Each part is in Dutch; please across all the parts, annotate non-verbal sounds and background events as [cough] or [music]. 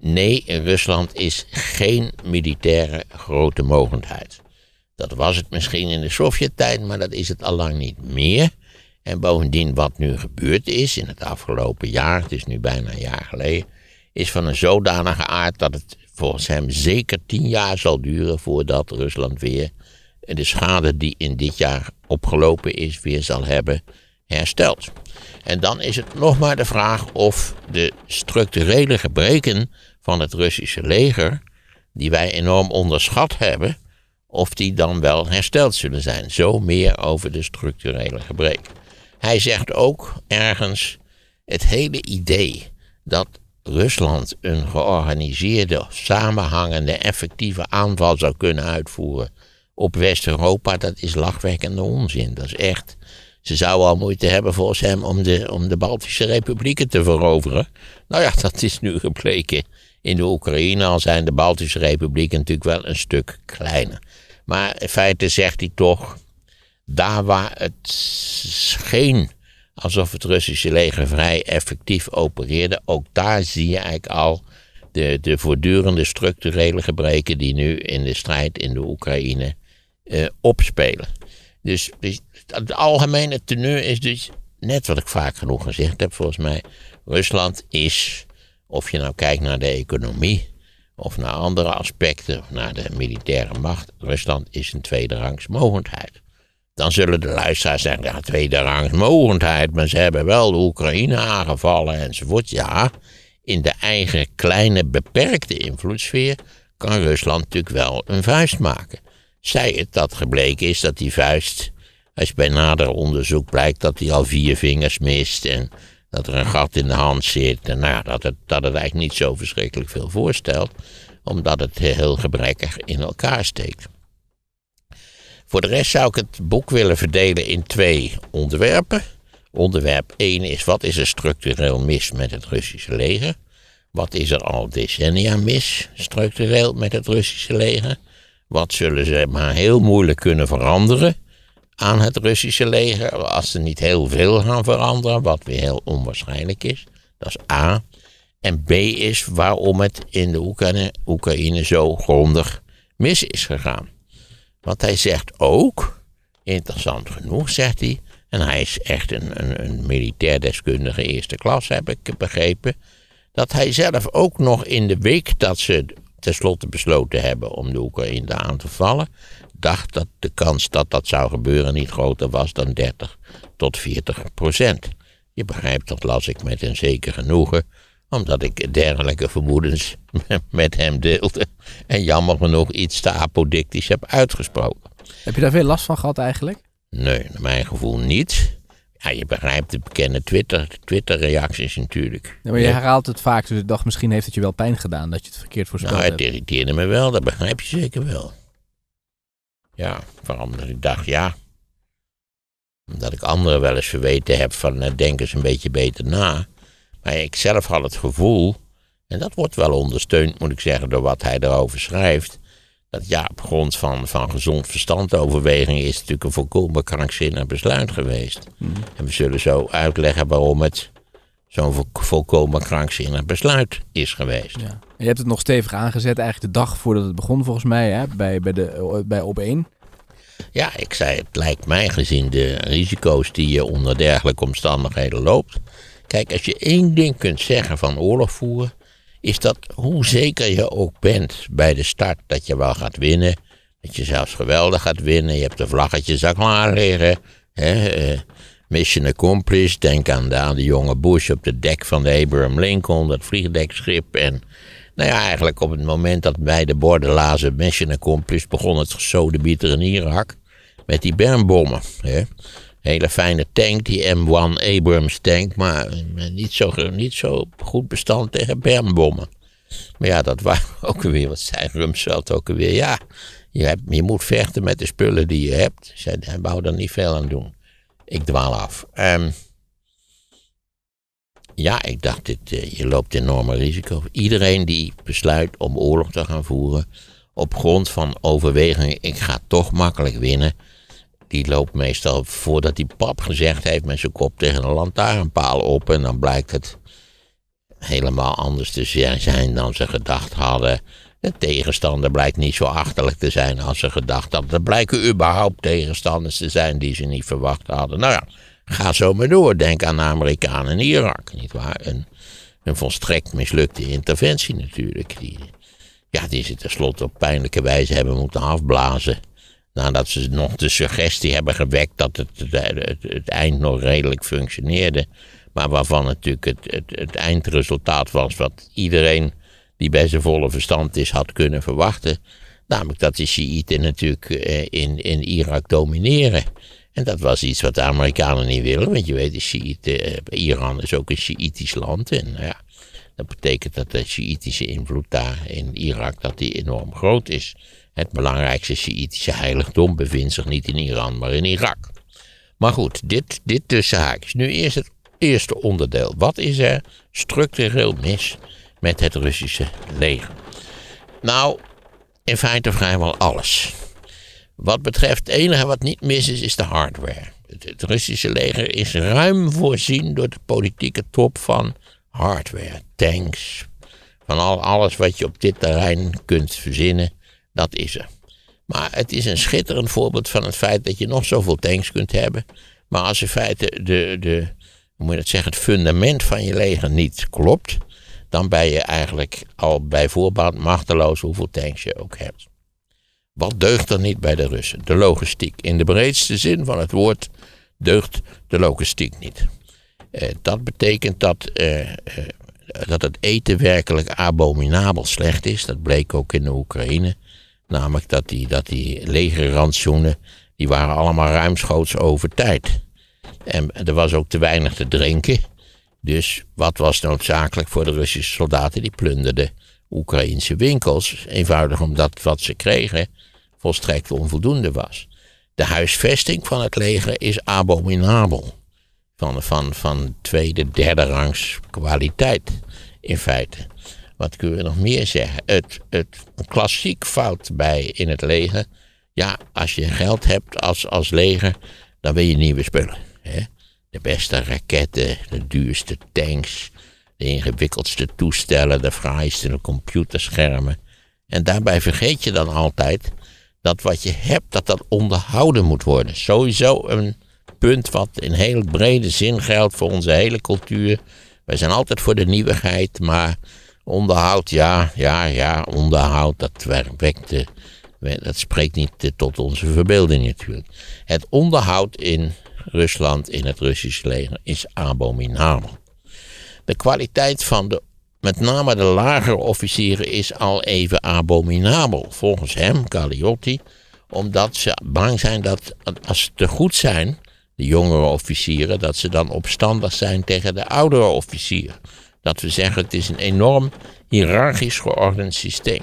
Nee, Rusland is geen militaire grote mogendheid. Dat was het misschien in de Sovjet-tijd, maar dat is het allang niet meer. En bovendien, wat nu gebeurd is in het afgelopen jaar, het is nu bijna een jaar geleden, is van een zodanige aard dat het volgens hem zeker tien jaar zal duren voordat Rusland weer de schade die in dit jaar opgelopen is, weer zal hebben hersteld. En dan is het nog maar de vraag of de structurele gebreken van het Russische leger, die wij enorm onderschat hebben, of die dan wel hersteld zullen zijn. Zo meer over de structurele gebreken. Hij zegt ook ergens het hele idee dat Rusland een georganiseerde, samenhangende, effectieve aanval zou kunnen uitvoeren op West-Europa, dat is lachwekkende onzin. Dat is echt. Ze zouden al moeite hebben volgens hem om de, om de Baltische republieken te veroveren. Nou ja, [laughs] dat is nu gebleken in de Oekraïne al zijn de Baltische republieken natuurlijk wel een stuk kleiner. Maar in feite zegt hij toch, daar waar het scheen alsof het Russische leger vrij effectief opereerde, ook daar zie je eigenlijk al de, de voortdurende structurele gebreken die nu in de strijd in de Oekraïne eh, opspelen. Dus, dus het algemene teneur is dus net wat ik vaak genoeg gezegd heb volgens mij. Rusland is of je nou kijkt naar de economie, of naar andere aspecten, naar de militaire macht. Rusland is een tweederangs mogendheid. Dan zullen de luisteraars zeggen, ja, tweederangs mogendheid, maar ze hebben wel de Oekraïne aangevallen enzovoort. Ja, in de eigen kleine beperkte invloedssfeer kan Rusland natuurlijk wel een vuist maken. Zij het dat gebleken is dat die vuist, als bij nader onderzoek blijkt dat hij al vier vingers mist en dat er een gat in de hand zit. En nou, dat, het, dat het eigenlijk niet zo verschrikkelijk veel voorstelt, omdat het heel gebrekkig in elkaar steekt. Voor de rest zou ik het boek willen verdelen in twee onderwerpen. Onderwerp 1 is wat is er structureel mis met het Russische leger? Wat is er al decennia mis structureel met het Russische leger? Wat zullen ze maar heel moeilijk kunnen veranderen? aan het Russische leger. Als ze niet heel veel gaan veranderen, wat weer heel onwaarschijnlijk is. Dat is A. En B is waarom het in de Oekraïne, zo grondig mis is gegaan. Want hij zegt ook, interessant genoeg zegt hij, en hij is echt een, een, een militair deskundige eerste klas, heb ik begrepen, dat hij zelf ook nog in de week dat ze tenslotte besloten hebben om de Oekraïne aan te vallen, dacht dat de kans dat dat zou gebeuren niet groter was dan 30 tot 40 procent. Je begrijpt, dat las ik met een zeker genoegen, omdat ik dergelijke vermoedens [laughs] met hem deelde en jammer genoeg iets te apodictisch heb uitgesproken. Heb je daar veel last van gehad eigenlijk? Nee, naar mijn gevoel niet. Ja, je begrijpt de bekende Twitter-reacties natuurlijk. maar je herhaalt het vaak, dus ik dacht misschien heeft het je wel pijn gedaan dat je het verkeerd voorspelde. Nou, het irriteerde me wel, dat begrijp je zeker wel. Ja, waarom? Ik dacht ja. Omdat ik anderen wel eens verweten heb van uh, denk eens een beetje beter na. Maar ik zelf had het gevoel, en dat wordt wel ondersteund moet ik zeggen door wat hij erover schrijft. Dat ja, op grond van, van gezond overweging is het natuurlijk een volkomen krankzinnig besluit geweest. Mhm. En we zullen zo uitleggen waarom het zo'n volkomen krankzinnig besluit is geweest. Ja. Je hebt het nog stevig aangezet, eigenlijk de dag voordat het begon, volgens mij, hè? Bij, bij, de, eh, bij op 1. Ja, ik zei, het lijkt mij gezien de risico's die je onder dergelijke omstandigheden loopt. Kijk, als je één ding kunt zeggen van oorlog voeren, is dat hoe zeker je ook bent bij de start dat je wel gaat winnen, dat je zelfs geweldig gaat winnen, je hebt de vlaggetjes al klaar liggen. Hè, eh, Mission Accomplished. Denk aan de, de jonge Bush op het dek van de Abraham Lincoln, dat vliegdekschip. En nou ja, eigenlijk op het moment dat wij de borden lazen Mission Accomplished, begon het gesodebieter in Irak met die bermbommen. Hè? Hele fijne tank, die M1 Abrams tank, maar niet zo, niet zo goed bestand tegen bermbommen. Maar ja, dat waren [laughs] ook weer, wat zei Rumsfeld ook weer, ja, je, hebt, je moet vechten met de spullen die je hebt. Zij, hij wou daar niet veel aan doen. Ik dwaal af. Ehm, ja, ik dacht, dit, eh, je loopt enorme risico. Iedereen die besluit om oorlog te gaan voeren, op grond van overwegingen, ik ga toch makkelijk winnen, die loopt meestal voordat die pap gezegd heeft met zijn kop tegen een lantaarnpaal op. En dan blijkt het helemaal anders te zijn dan ze gedacht hadden. De tegenstander blijkt niet zo achterlijk te zijn als ze gedacht hadden. Er blijken überhaupt tegenstanders te zijn die ze niet verwacht hadden. Nou ja, ga zo maar door. Denk aan de Amerikanen in Irak, nietwaar? Een, een volstrekt mislukte interventie natuurlijk. Die, ja, die ze tenslotte op pijnlijke wijze hebben moeten afblazen. Nadat ze nog de suggestie hebben gewekt dat het, het, eind nog redelijk functioneerde. Maar waarvan natuurlijk het, het, het eindresultaat was wat iedereen die bij zijn volle verstand is had kunnen verwachten. Namelijk dat de Shiiten natuurlijk eh, in, in Irak domineren. En dat was iets wat de Amerikanen niet willen, want je weet, de Shiiten, eh, Iran is ook een Shiïtisch land. En nou ja, dat betekent dat de Shiïtische invloed daar in Irak dat die enorm groot is. Het belangrijkste Shiïtische heiligdom bevindt zich niet in Iran, maar in Irak. Maar goed, dit, dit tussen haakjes. Nu eerst het eerste onderdeel. Wat is er structureel mis met het Russische leger. Nou, in feite vrijwel alles. Wat betreft, het enige wat niet mis is, is de hardware. Het, Russische leger is ruim voorzien door de politieke top van hardware. Tanks, van al, alles wat je op dit terrein kunt verzinnen, dat is er. Maar het is een schitterend voorbeeld van het feit dat je nog zoveel tanks kunt hebben. Maar als in feite de, de, hoe moet je dat zeggen, het fundament van je leger niet klopt, dan ben je eigenlijk al bij voorbaat machteloos hoeveel tanks je ook hebt. Wat deugt er niet bij de Russen? De logistiek. In de breedste zin van het woord deugt de logistiek niet. Eh, dat betekent dat, eh, eh, dat het eten werkelijk abominabel slecht is. Dat bleek ook in de Oekraïne. Namelijk dat die, dat die legerrantsoenen, die waren allemaal ruimschoots over tijd. En er was ook te weinig te drinken. Dus wat was noodzakelijk voor de Russische soldaten? Die plunderden Oekraïnse winkels, eenvoudig omdat wat ze kregen volstrekt onvoldoende was. De huisvesting van het leger is abominabel. Van, van, van tweede, derde rangs kwaliteit, in feite. Wat kunnen we nog meer zeggen? Het, het, een klassiek fout bij in het leger. Ja, als je geld hebt als, als leger, dan wil je nieuwe spullen. Hè? De beste raketten, de duurste tanks, de ingewikkeldste toestellen, de fraaiste computerschermen. En daarbij vergeet je dan altijd dat wat je hebt, dat dat onderhouden moet worden. Sowieso een punt wat in heel brede zin geldt voor onze hele cultuur. Wij zijn altijd voor de nieuwigheid, maar onderhoud, ja, ja, ja, onderhoud, dat werkt, eh, dat spreekt niet tot onze verbeelding natuurlijk. Het onderhoud in Rusland in het Russische leger is abominabel. De kwaliteit van de, met name de lagere officieren is al even abominabel, volgens hem, Galiotti, omdat ze bang zijn dat als ze te goed zijn, de jongere officieren, dat ze dan opstandig zijn tegen de oudere officieren. Dat we zeggen, het is een enorm hiërarchisch geordend systeem.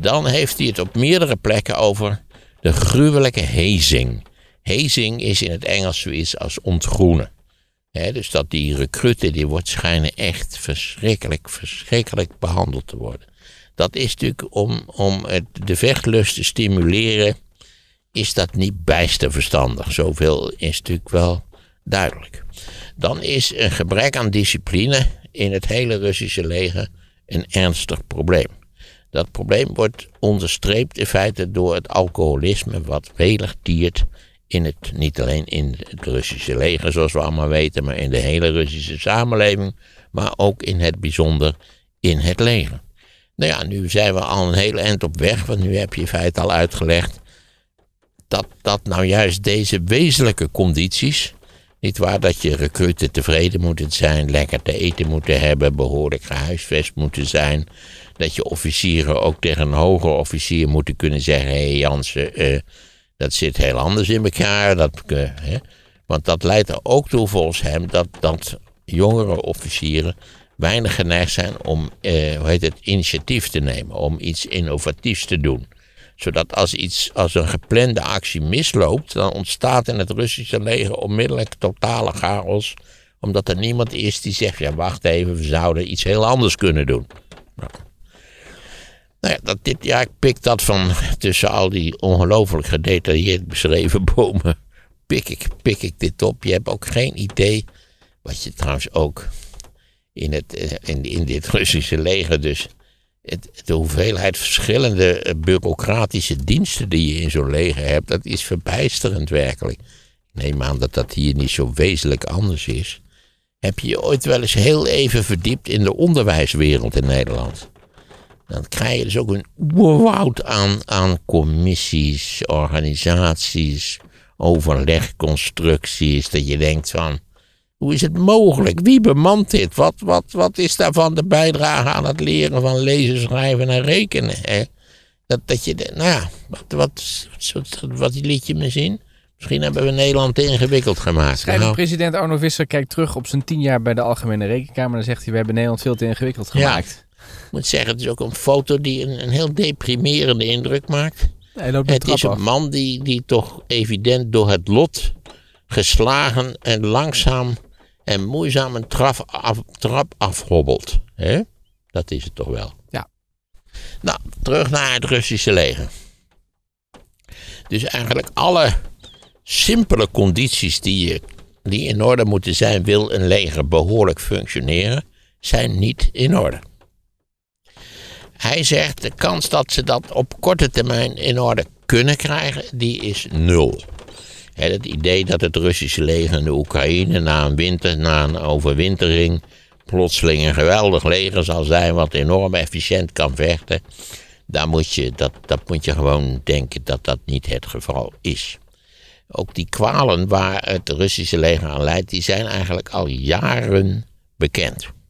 Dan heeft hij het op meerdere plekken over de gruwelijke hezing Hazing is in het Engels zoiets als ontgroenen. dus dat die recruten, die wordt schijnen echt verschrikkelijk, verschrikkelijk behandeld te worden. Dat is natuurlijk om, om het, de vechtlust te stimuleren, is dat niet bijster verstandig. Zoveel is natuurlijk wel duidelijk. Dan is een gebrek aan discipline in het hele Russische leger een ernstig probleem. Dat probleem wordt onderstreept in feite door het alcoholisme wat welig diert in het, niet alleen in het Russische leger, zoals we allemaal weten, maar in de hele Russische samenleving, maar ook in het bijzonder in het leger. Nou ja, nu zijn we al een hele eind op weg, want nu heb je in feite al uitgelegd dat, dat nou juist deze wezenlijke condities, niet waar, dat je recruten tevreden moeten zijn, lekker te eten moeten hebben, behoorlijk gehuisvest moeten zijn, dat je officieren ook tegen een hoger officier moeten kunnen zeggen, hé hey Jansen, eh, dat zit heel anders in elkaar. Dat, eh, hè? Want dat leidt er ook toe volgens hem dat, dat jongere officieren weinig geneigd zijn om eh, hoe heet het, initiatief te nemen, om iets innovatiefs te doen. Zodat als, iets, als een geplande actie misloopt, dan ontstaat in het Russische leger onmiddellijk totale chaos. Omdat er niemand is die zegt, ja wacht even, we zouden iets heel anders kunnen doen. Nou. Nou ja, dat dit jaar pik dat van tussen al die ongelooflijk gedetailleerd beschreven [laughs] bomen. Pik ik, pik ik dit op. Je hebt ook geen idee. Wat je trouwens ook in, het, eh, in, in dit Russische leger dus. Het, de hoeveelheid verschillende eh, bureaucratische diensten die je in zo'n leger hebt, dat is verbijsterend werkelijk. neem aan dat dat hier niet zo wezenlijk anders is. Heb je je ooit wel eens heel even verdiept in de onderwijswereld in Nederland? Dan krijg je dus ook een woud aan, aan commissies, organisaties, overlegconstructies. Dat je denkt van, hoe is het mogelijk? Wie bemant dit? Wat, wat, wat is daarvan de bijdrage aan het leren van lezen, schrijven en rekenen? Hè? Dat, dat je, nou ja, wat, wat, wat, liet je me zien? Misschien hebben we Nederland te ingewikkeld gemaakt. Nou. president Arno Visser kijkt terug op zijn tien jaar bij de Algemene Rekenkamer. En dan zegt hij, we hebben Nederland veel te ingewikkeld gemaakt. Ik moet zeggen, het is ook een foto die een, een heel deprimerende indruk maakt. het is een man die, die toch evident door het lot geslagen en langzaam en moeizaam een af, trap afhobbelt. Dat is het toch wel. Ja. Nou, terug naar het Russische leger. Dus eigenlijk alle simpele condities die, die in orde moeten zijn, wil een leger behoorlijk functioneren, zijn niet in orde. Hij zegt de kans dat ze dat op korte termijn in orde kunnen krijgen, die is nul. het idee dat het Russische leger in de Oekraïne na een winter, na een overwintering, plotseling een geweldig leger zal zijn wat enorm efficiënt kan vechten, daar moet je, dat, dat moet je gewoon denken dat dat niet het geval is. Ook die kwalen waar het Russische leger aan leidt, die zijn eigenlijk al jaren bekend.